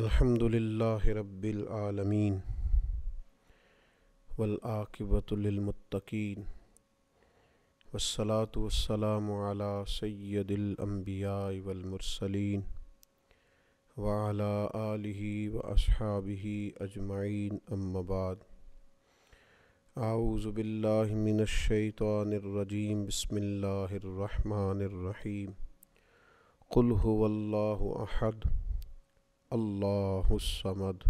अल्हम्दुलिल्लाह रब्बिल आलमीन वल्आकिबतुलमतकीन वसलात वसलाम अला सैदिल अम्बिया वलमरसलिन वाला आलिही व असहाबिही अजमाइन अम्माबाद आउज़बिल्लिमिनशैतरजीम बसमिल्लर रहीम कुल हुवल्लाहु अहद अल्लाहुस्समद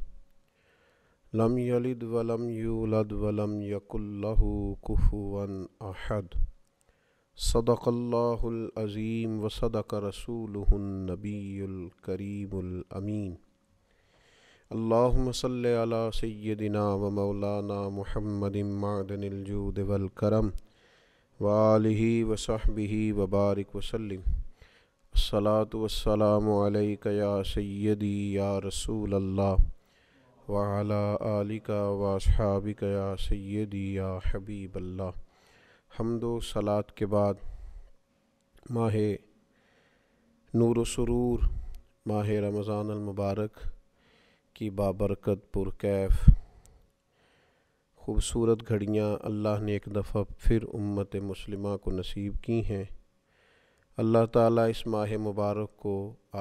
लम यलिद वलम यूलद वलम यकुल्लहु कुफुवन अहद सदकल्लाहुल अज़ीम व सदक रसूलुहुन नबीयुल करीमुल अमीन अल्लाहुम सल्ले अला सय्यदिना व मौलाना मुहम्मदिन मादनिल जूद वल करम वालिही व सहबिही सलात या सैदी या रसूल अल्लाह वाला आलिका वासहाबिक या सैदी या हबीब अल्लाह हमदो सलात के बाद माह नूर सुरूर माह रमज़ान मुबारक की बाबरकत पुरकैफ़ खूबसूरत घड़ियाँ अल्लाह ने एक दफ़ा फिर उम्मत मुसलिमा को नसीब की हैं अल्लाह ताला इस माह मुबारक को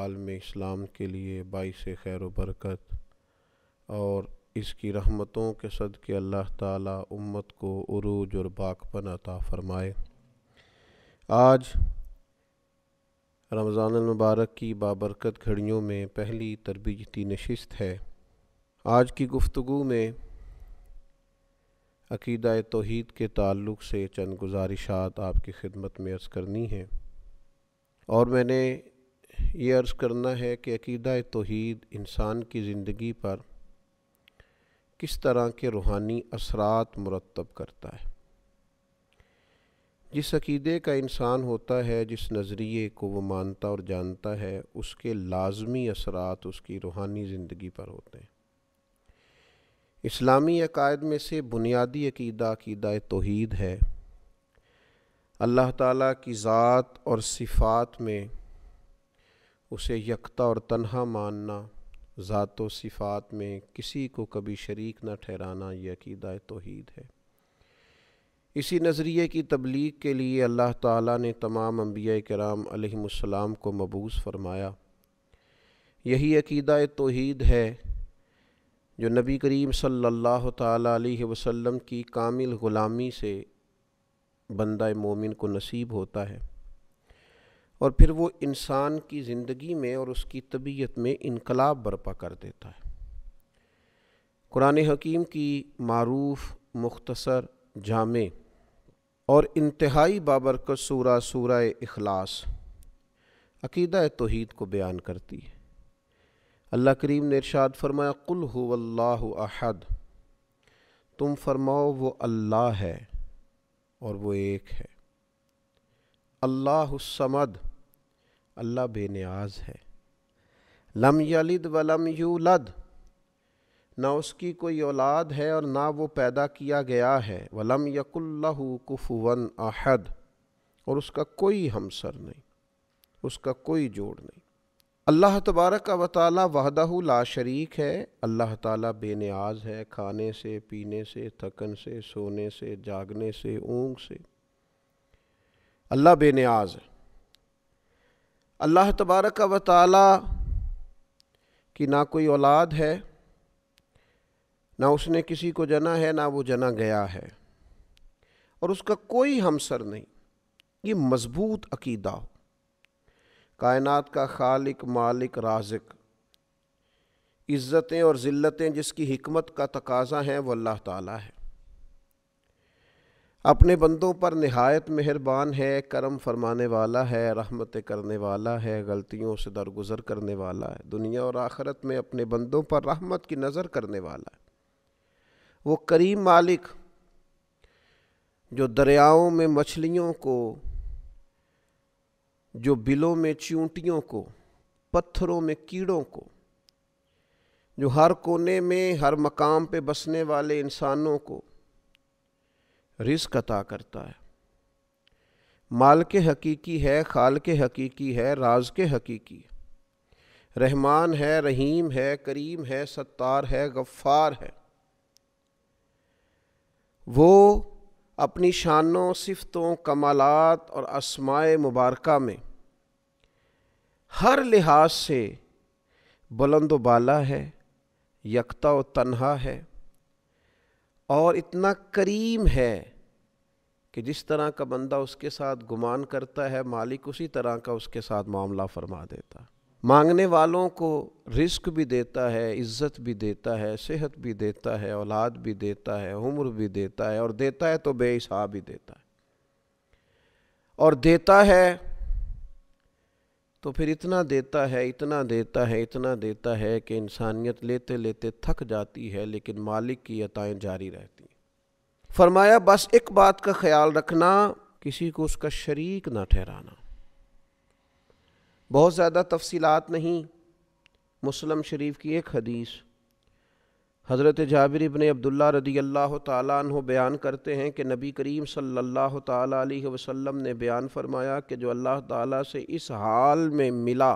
आलम इस्लाम के लिए बाईस खैर बरकत और इसकी रहमतों के सद के अल्लाह ताला उम्मत को अरूज और बाकपन अता फ़रमाए आज रमज़ान मुबारक की बाबरकत घड़ियों में पहली तरबीजती नशस्त है आज की गुफ्तु में अकीदा तोहद के ताल्लुक़ से चंद गुजारिशात आपकी खिदमत में अर्ज़ करनी है और मैंने ये अर्ज़ करना है कि अकीदा तोहद इंसान की ज़िंदगी पर किस तरह के रूहानी असरात मुरतब करता है जिस अकीदे का इंसान होता है जिस नज़रिए को वो मानता और जानता है उसके लाजमी असरात उसकी रूहानी ज़िंदगी पर होते हैं इस्लामी अकायद में से बुनियादी अकीदा अकीदा तोहद है अल्लाह ताला की ज़ात और सिफ़ात में उसे यकता और तन्हा मानना ज़ात व सिफ़ात में किसी को कभी शरीक न ठहराना यह अकीदा तोहीद है इसी नज़रिए की तबलीग के लिए अल्लाह ताला ने तमाम अम्बिया कराम अलैहिस्सलाम को मबूस फरमाया यही अकीदा तोहीद है जो नबी करीम सल्लल्लाहु अलैहि वसल्लम की कामिल ग़ुलामी से बंदा मोमिन को नसीब होता है और फिर वो इंसान की ज़िंदगी में और उसकी तबीयत में इनकलाब बर्पा कर देता है कुरान हकीम की मरूफ मुख्तसर जामे और इंतहाई बाबरकत सूरा सूरा अखलास अकीदा तोहद को बयान करती है अल्लाह करीम ने इरशाद फरमाया कुल अहद तुम फरमाओ वो अल्लाह है और वो एक है अल्लाहसमद अल्लाह बेनियाज है लम यलिद व लम यूलद ना उसकी कोई औलाद है और ना वो पैदा किया गया है वलम यकुल्लहु कुफुवन अहद और उसका कोई हमसर नहीं उसका कोई जोड़ नहीं अल्लाह तबारक व ताली वहदहू ला शरीक है अल्लाह ताला बेनियाज है खाने से पीने से थकन से सोने से जागने से ऊँग से अल्लाह बेनियाज है अल्लाह तबारक व ताली की ना कोई औलाद है ना उसने किसी को जना है ना वो जना गया है और उसका कोई हमसर नहीं ये मज़बूत अकीदा हो कायनात का खालिक मालिक राजिक इज़्ज़तें और ज़िल्लतें जिसकी हमत का तकाजा है वह अल्लाह ताला है अपने बंदों पर नहायत मेहरबान है करम फरमाने वाला है रहमत करने वाला है गलतियों से दरगुजर करने वाला है दुनिया और आखरत में अपने बंदों पर रहमत की नज़र करने वाला है वो करीम मालिक जो दरियाओं में मछलियों को जो बिलों में चूंटियों को पत्थरों में कीड़ों को जो हर कोने में हर मकाम पे बसने वाले इंसानों को रिस्क अता करता है माल के हकीकी है खाल के हकीकी है राज के हकीकी रहमान है रहीम है करीम है सत्तार है गफ्फार है वो अपनी शानों सिफतों कमालत और असमाय मुबारक में हर लिहाज से बुलंद बाला है यकता व तन्हा है और इतना करीम है कि जिस तरह का बंदा उसके साथ गुमान करता है मालिक उसी तरह का उसके साथ मामला फरमा देता मांगने वालों को रिस्क भी देता है इज्जत भी देता है सेहत भी देता है औलाद भी देता है उम्र भी देता है और देता है तो बेसहा भी देता है और देता है तो फिर इतना देता है इतना देता है इतना देता है कि इंसानियत लेते लेते थक जाती है लेकिन मालिक की अताएँ जारी रहती हैं फरमाया बस एक बात का ख्याल रखना किसी को उसका शरीक ना ठहराना बहुत ज़्यादा तफसीलात नहीं मुस्लिम शरीफ की एक हदीस हज़रत जाबिर इबन अब्दुल्ला रदी अल्लाह तु बयान करते हैं कि नबी करीम सल्लल्लाहु अलैहि वसल्लम ने बयान फरमाया कि जो अल्लाह ताला से इस हाल में मिला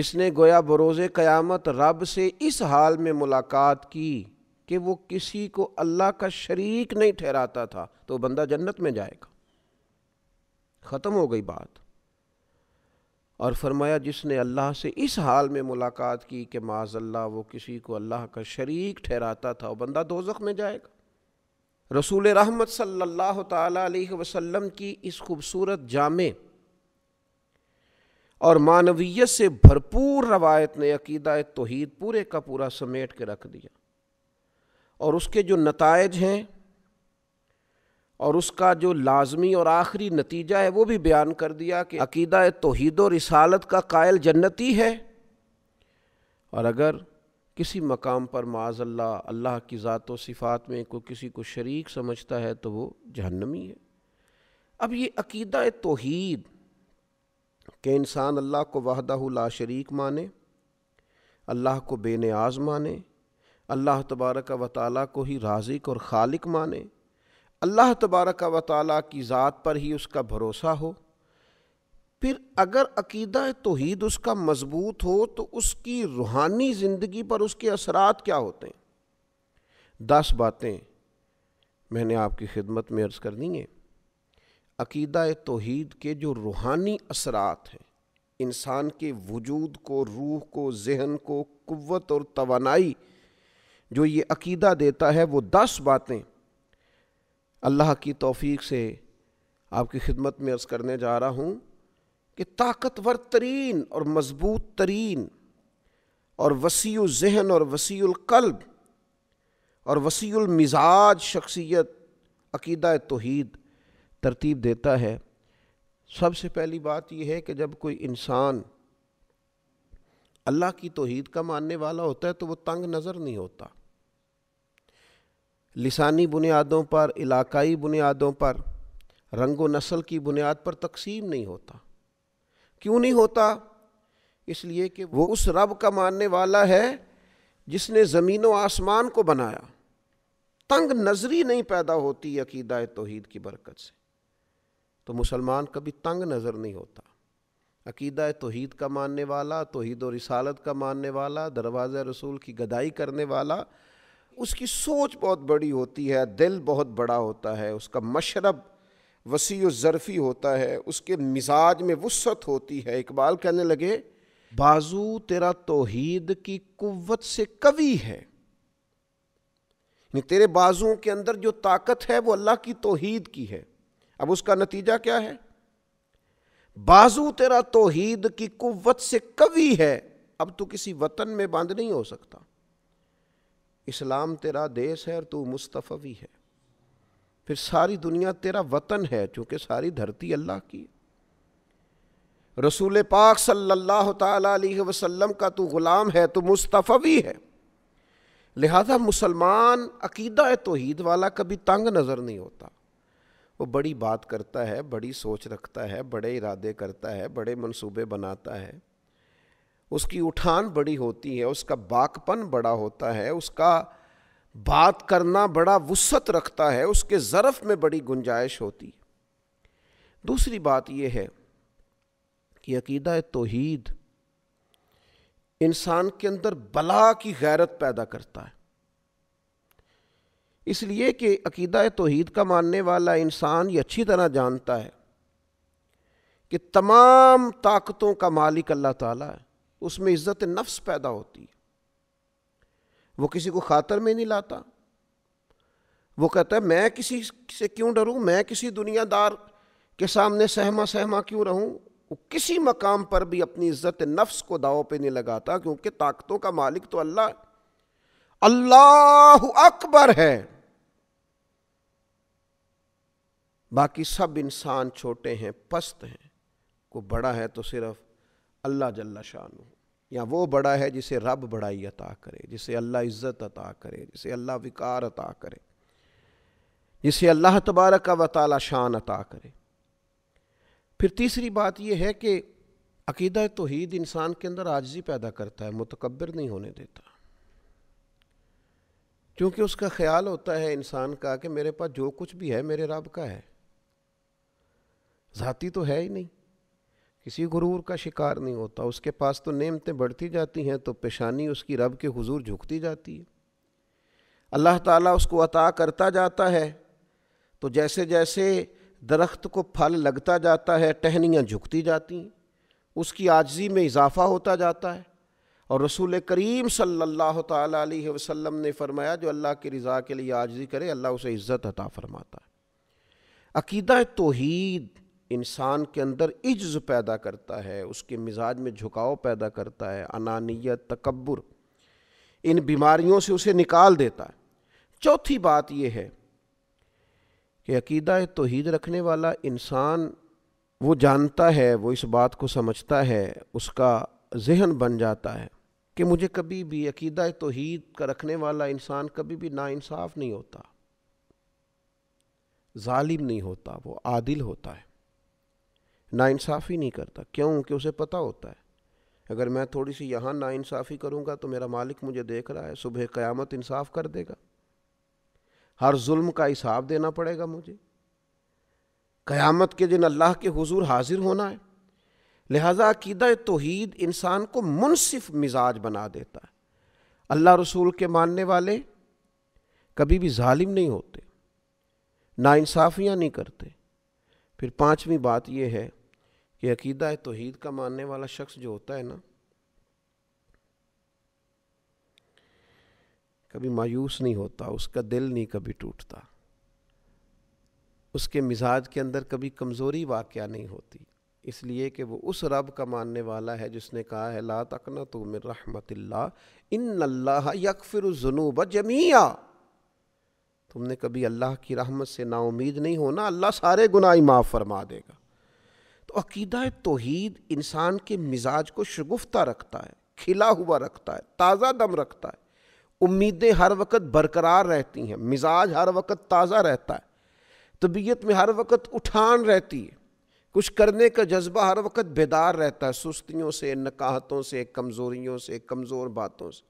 जिसने गोया बरोज़ क़यामत रब से इस हाल में मुलाकात की कि वो किसी को अल्लाह का शरीक नहीं ठहराता था तो बंदा जन्नत में जाएगा ख़त्म हो गई बात और फरमाया जिसने अल्लाह से इस हाल में मुलाकात की कि माजल्ला वो किसी को अल्लाह का शरीक ठहराता था वो बंदा दोजख में जाएगा रसूल रहमत सल्लल्लाहु अलैहि वसल्लम की इस खूबसूरत जामे और मानवीयत से भरपूर रवायत ने अकीदा तोहद पूरे का पूरा समेट के रख दिया और उसके जो नतज हैं और उसका जो लाजमी और आखिरी नतीजा है वो भी बयान कर दिया कि अकीदा तोहद और रसालत का कायल जन्नती है और अगर किसी मकाम पर माजल्ला अल्लाह की ज़ात व सिफ़ात में कोई किसी को शरीक समझता है तो वो जहन्नमी है अब ये अकीदा तोहद के इंसान अल्लाह को वाहदा ला शरीक माने अल्लाह को बेनियाज माने अल्लाह तबारक व ताली को ही राजिक और खालिक माने अल्लाह तबारक व ताली की ज़ात पर ही उसका भरोसा हो फिर अगर अकीदा तोहद उसका मजबूत हो तो उसकी रूहानी ज़िंदगी पर उसके असरात क्या होते हैं दस बातें मैंने आपकी खिदमत में अर्ज़ कर दी हैं अकीदा तोहद के जो रूहानी असरात हैं इंसान के वजूद को रूह को जहन को कुत और तोानाई जो ये अकीदा देता है वो दस बातें अल्लाह की तौफीक से आपकी खिदमत में अर्ज़ करने जा रहा हूँ कि ताकतवर तरीन और मज़बूत तरीन और वसी जहन और वसीकल्ब और वसीमिजाज शख्सियत अकीदा तोहद तरतीब देता है सबसे पहली बात यह है कि जब कोई इंसान अल्लाह की तोहद का मानने वाला होता है तो वह तंग नज़र नहीं होता लिसानी बुनियादों पर इलाकाई बुनियादों पर रंगो नस्ल की बुनियाद पर तकसीम नहीं होता क्यों नहीं होता इसलिए कि वो उस रब का मानने वाला है जिसने ज़मीन व आसमान को बनाया तंग नज़री नहीं पैदा होती अकीदा तोहद की बरकत से तो मुसलमान कभी तंग नज़र नहीं होता अकीदा तोहद का मानने वाला तोहद व रिसालत का मानने वाला दरवाज़ रसूल की गदाई करने वाला उसकी सोच बहुत बड़ी होती है दिल बहुत बड़ा होता है उसका मशरब वसी ज़रफ़ी होता है उसके मिजाज में वसत होती है इकबाल कहने लगे बाजू तेरा तोहीद की कुवत से कवि है तेरे बाजुओं के अंदर जो ताकत है वो अल्लाह की तोहीद की है अब उसका नतीजा क्या है बाजू तेरा तोहीद की कुत से कवि है अब तू किसी वतन में बंद नहीं हो सकता इस्लाम तेरा देश है और तू मुस्तफ़ी है फिर सारी दुनिया तेरा वतन है चूँकि सारी धरती अल्लाह की रसूल पाक सल्लल्लाहु अलैहि वसल्लम का तू ग़ुलाम है तू मुस्तफ़ी है लिहाजा मुसलमान अकीदा तोहीद वाला कभी तंग नज़र नहीं होता वो बड़ी बात करता है बड़ी सोच रखता है बड़े इरादे करता है बड़े मनसूबे बनाता है उसकी उठान बड़ी होती है उसका बाकपन बड़ा होता है उसका बात करना बड़ा वसत रखता है उसके ज़रफ़ में बड़ी गुंजाइश होती है दूसरी बात यह है कि अकीदा तोहीद इंसान के अंदर बला की गैरत पैदा करता है इसलिए कि अकीदा तोहीद का मानने वाला इंसान ये अच्छी तरह जानता है कि तमाम ताकतों का मालिक अल्लाह ताला है उसमें इज्जत नफ्स पैदा होती है वो किसी को खातर में नहीं लाता वो कहता है मैं किसी से क्यों डरूं मैं किसी दुनियादार के सामने सहमा सहमा क्यों रहूं वो किसी मकाम पर भी अपनी इज्जत नफ्स को दाव पे नहीं लगाता क्योंकि ताकतों का मालिक तो अल्लाह अल्लाह अकबर है बाकी सब इंसान छोटे हैं पस्त हैं को बड़ा है तो सिर्फ अल्लाह जल्ला शाह या वो बड़ा है जिसे रब बड़ाई अता करे जिसे अल्लाह इज़्ज़त अता करे जिसे अल्लाह विकार अता करे जिसे अल्लाह तबारक व वताल शान अता करे फिर तीसरी बात यह है कि अकीदा हीद इंसान के अंदर आजजी पैदा करता है मुतकबर नहीं होने देता क्योंकि उसका ख्याल होता है इंसान का कि मेरे पास जो कुछ भी है मेरे रब का है ज़ाती तो है ही नहीं किसी गुरूर का शिकार नहीं होता उसके पास तो नेमतें बढ़ती जाती हैं तो पेशानी उसकी रब के हुजूर झुकती जाती है अल्लाह ताला उसको अता करता जाता है तो जैसे जैसे दरख्त को फल लगता जाता है टहनियाँ झुकती जाती हैं उसकी आजजी में इजाफ़ा होता जाता है और रसूल करीम सल्लल्लाहु अलैहि वसल्लम ने फरमाया जो अल्लाह की रज़ा के लिए आजजी करे अल्लाह उसे इज़्ज़त अता फरमाता है अकीदा तोहीद इंसान के अंदर इज्ज पैदा करता है उसके मिजाज में झुकाव पैदा करता है अनानियत तकबर इन बीमारियों से उसे निकाल देता है चौथी बात यह है कि अकीदा तोहद रखने वाला इंसान वो जानता है वो इस बात को समझता है उसका जहन बन जाता है कि मुझे कभी भी अकीदा तोहद का रखने वाला इंसान कभी भी नाइंसाफ़ नहीं होता ालिम नहीं होता वो आदिल होता है नाइंसाफ़ी नहीं करता क्यों कि उसे पता होता है अगर मैं थोड़ी सी यहाँ नाइंसाफ़ी करूँगा तो मेरा मालिक मुझे देख रहा है सुबह क़यामत इंसाफ कर देगा हर जुल्म का हिसाब देना पड़ेगा मुझे क़यामत के दिन अल्लाह के हुजूर हाजिर होना है लिहाजा अकीदा तोहीद इंसान को मुनसिफ मिजाज बना देता है अल्लाह रसूल के मानने वाले कभी भी ालिम नहीं होते नाइंसाफ़ियाँ नहीं करते फिर पाँचवीं बात यह है ये अकीदा तोहीद का मानने वाला शख्स जो होता है ना कभी मायूस नहीं होता उसका दिल नहीं कभी टूटता उसके मिजाज के अंदर कभी कमज़ोरी वाक़ नहीं होती इसलिए कि वो उस रब का मानने वाला है जिसने कहा है ला तकना तो मिर रहमत इन अल्लाह यक फिर जुनूब जमिया तुमने कभी अल्लाह की रहमत से नाउमीद नहीं होना अल्लाह सारे गुनाह माफ़ फरमा देगा तो अकीदा तोहद इंसान के मिजाज को शगुफ्ता रखता है खिला हुआ रखता है ताज़ा दम रखता है उम्मीदें हर वक्त बरकरार रहती हैं मिजाज हर वक्त ताज़ा रहता है तबीयत में हर वक्त उठान रहती है कुछ करने का जज्बा हर वक्त बेदार रहता है सुस्तियों से नकाहतों से कमज़ोरियों से कमज़ोर बातों से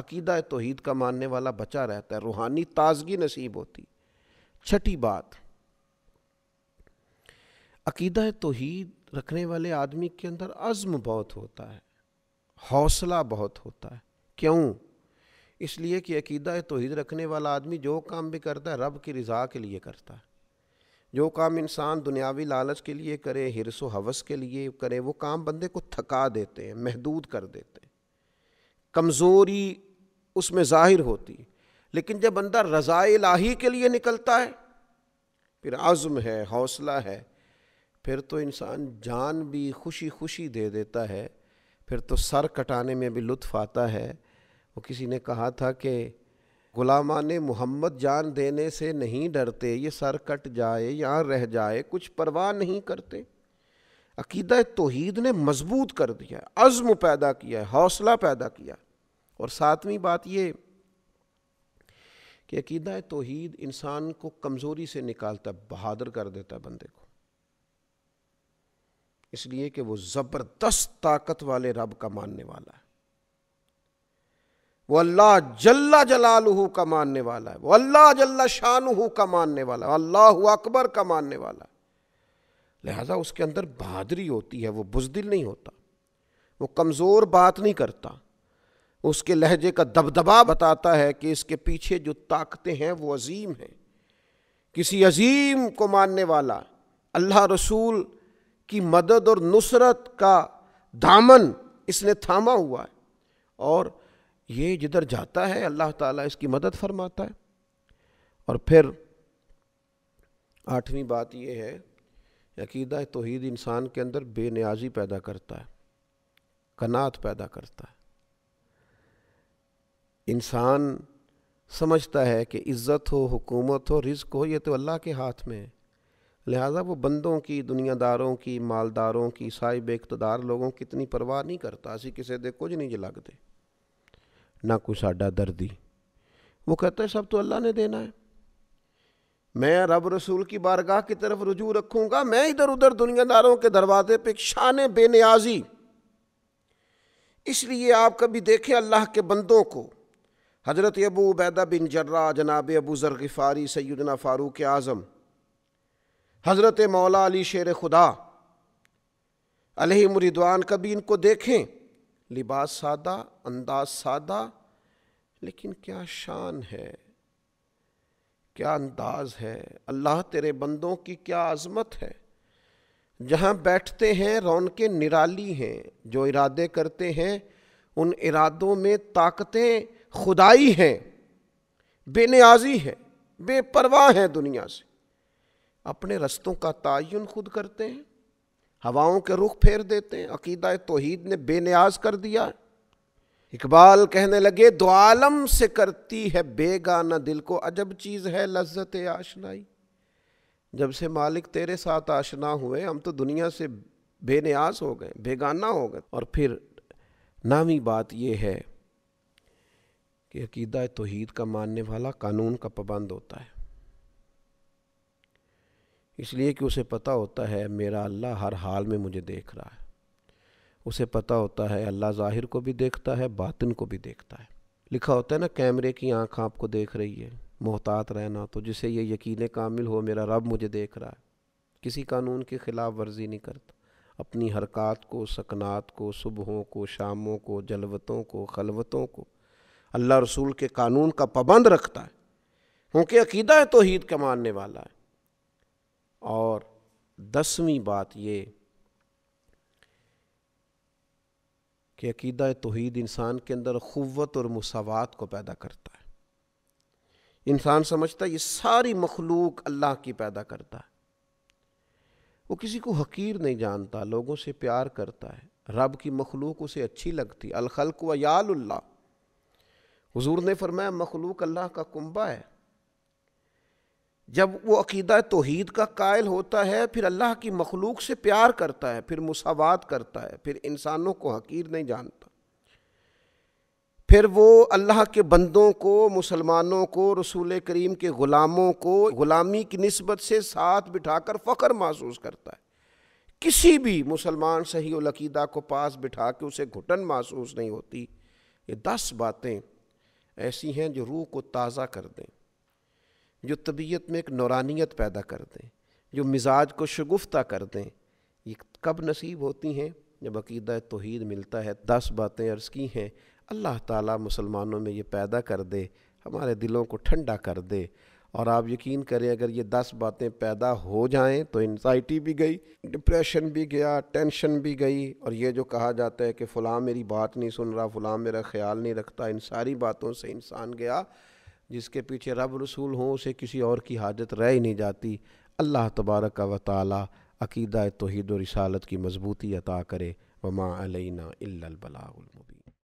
अकीदा तोहद का मानने वाला बचा रहता है रूहानी ताजगी नसीब होती छठी बात अकीदा ही रखने वाले आदमी के अंदर अज़म बहुत होता है हौसला बहुत होता है क्यों इसलिए कि अकीदा तोहीद रखने वाला आदमी जो काम भी करता है रब की रज़ा के लिए करता है जो काम इंसान दुनियावी लालच के लिए करे हिरस हवस के लिए करे वो काम बंदे को थका देते हैं महदूद कर देते हैं कमज़ोरी उसमें ज़ाहिर होती लेकिन जब बंदा रज़ा लाही के लिए निकलता है फिर आज़म है हौसला है फिर तो इंसान जान भी खुशी खुशी दे देता है फिर तो सर कटाने में भी लुत्फ आता है वो किसी ने कहा था कि गुलामा ने मोहम्मद जान देने से नहीं डरते ये सर कट जाए यहाँ रह जाए कुछ परवाह नहीं करते अकीद तोहीद ने मजबूत कर दिया अज़म पैदा किया है हौसला पैदा किया और सातवीं बात ये कि अकीदा तोहीद इंसान को कमज़ोरी से निकालता बहादुर कर देता बंदे को इसलिए कि वो ज़बरदस्त ताकत वाले रब का मानने वाला है वो अल्लाह जल्ला जलालहू का मानने वाला है वो अल्लाह जल्ला शाहू का मानने वाला है अल्लाह अकबर का मानने वाला है लिहाजा उसके अंदर बहादरी होती है वो बुजदिल नहीं होता वो कमज़ोर बात नहीं करता उसके लहजे का दबदबा बताता है कि इसके पीछे जो ताकतें हैं वो अजीम हैं किसी अजीम को मानने वाला अल्लाह रसूल की मदद और नुसरत का दामन इसने थामा हुआ है और ये जिधर जाता है अल्लाह ताला इसकी मदद फरमाता है और फिर आठवीं बात यह है अकीदा तोहद इंसान के अंदर बेनियाजी पैदा करता है कनात पैदा करता है इंसान समझता है कि इज़्ज़त हो हुकूमत हो रिज्क हो ये तो अल्लाह के हाथ में है लिहाजा वो बंदों की दुनियादारों की मालदारों की साहिब इकतदार लोगों की इतनी परवाह नहीं करता असी किसी के कुछ नहीं जलागते ना कोई साडा दर्दी वो कहते हैं सब तो अल्लाह ने देना है मैं रब रसूल की बारगाह की तरफ रुजू रखूंगा मैं इधर उधर दुनियादारों के दरवाजे पे शान बेनियाजी इसलिए आप कभी देखें अल्लाह के बंदों को हज़रत अबू उबैदा बिन जर्रा जनाब अबू ज़रगिफ़ारी सैदना फ़ारूक आज़म हज़रत मौला अली शेर खुदा अलहमरिदवान कभी इनको देखें लिबास सादा अंदाज सादा लेकिन क्या शान है क्या अंदाज है अल्लाह तेरे बंदों की क्या आज़मत है जहाँ बैठते हैं रौनकें निराली हैं जो इरादे करते हैं उन इरादों में ताकतें खुदाई हैं बेनियाजी हैं बेपरवाह हैं दुनिया से अपने रस्तों का तयन खुद करते हैं हवाओं के रुख फेर देते हैं अकीदा तोहद ने बेनियाज कर दिया इकबाल कहने लगे दुआलम से करती है बेगाना दिल को अजब चीज़ है लज्जत आशनाई जब से मालिक तेरे साथ आशना हुए हम तो दुनिया से बेनियाज हो गए बेगाना हो गए और फिर नामी बात यह है कि अकीदा तोहद का मानने वाला कानून का पाबंद होता है इसलिए कि उसे पता होता है मेरा अल्लाह हर हाल में मुझे देख रहा है उसे पता होता है अल्लाह ज़ाहिर को भी देखता है बातिन को भी देखता है लिखा होता है ना कैमरे की आँख आपको देख रही है मोहतात रहना तो जिसे ये यकीन कामिल हो मेरा रब मुझे देख रहा है किसी कानून के ख़िलाफ़ वर्जी नहीं करता अपनी हरकत को सकनात को सुबहों को शामों को जलवतों को खलवतों को अल्लाह रसूल के कानून का पाबंद रखता है क्योंकि अकीदा है हीद का मानने वाला है और दसवीं बात ये कि अकीदा तोहद इंसान के अंदर क़वत और मसावत को पैदा करता है इंसान समझता है ये सारी मखलूक अल्लाह की पैदा करता है वो किसी को हकीर नहीं जानता लोगों से प्यार करता है रब की मखलूक उसे अच्छी लगती अलखल व याल्ला हजूर ने फरमाया मखलूक अल्लाह का कुंबा है जब वो अकीदा तोहद का कायल होता है फिर अल्लाह की मखलूक से प्यार करता है फिर मुसावात करता है फिर इंसानों को हकीर नहीं जानता फिर वो अल्लाह के बंदों को मुसलमानों को रसूल करीम के ग़ुलामों को ग़ुलामी की नस्बत से साथ बिठाकर फ़ख्र महसूस करता है किसी भी मुसलमान सही अकीदा को पास बिठा के उसे घुटन महसूस नहीं होती ये दस बातें ऐसी हैं जो रूह को ताज़ा कर दें जो तबीयत में एक नौरानियत पैदा कर दें जो मिजाज को शगुफ्ता कर दें ये कब नसीब होती हैं जब अकीदा तोहद मिलता है दस बातें अर्ज़ की हैं अल्लाह ताला मुसलमानों में ये पैदा कर दे हमारे दिलों को ठंडा कर दे और आप यकीन करें अगर ये दस बातें पैदा हो जाएं तो इन्जाइटी भी गई डिप्रेशन भी गया टेंशन भी गई और ये जो कहा जाता है कि फ़लाँ मेरी बात नहीं सुन रहा फ़लाँ मेरा ख्याल नहीं रखता इन सारी बातों से इंसान गया जिसके पीछे रब रसूल हों उसे किसी और की हाजत रह ही नहीं जाती अल्लाह तबारक का वाली अकीदा तोहद रसालत की मजबूती अता करे वमा अलैना अलबलामबी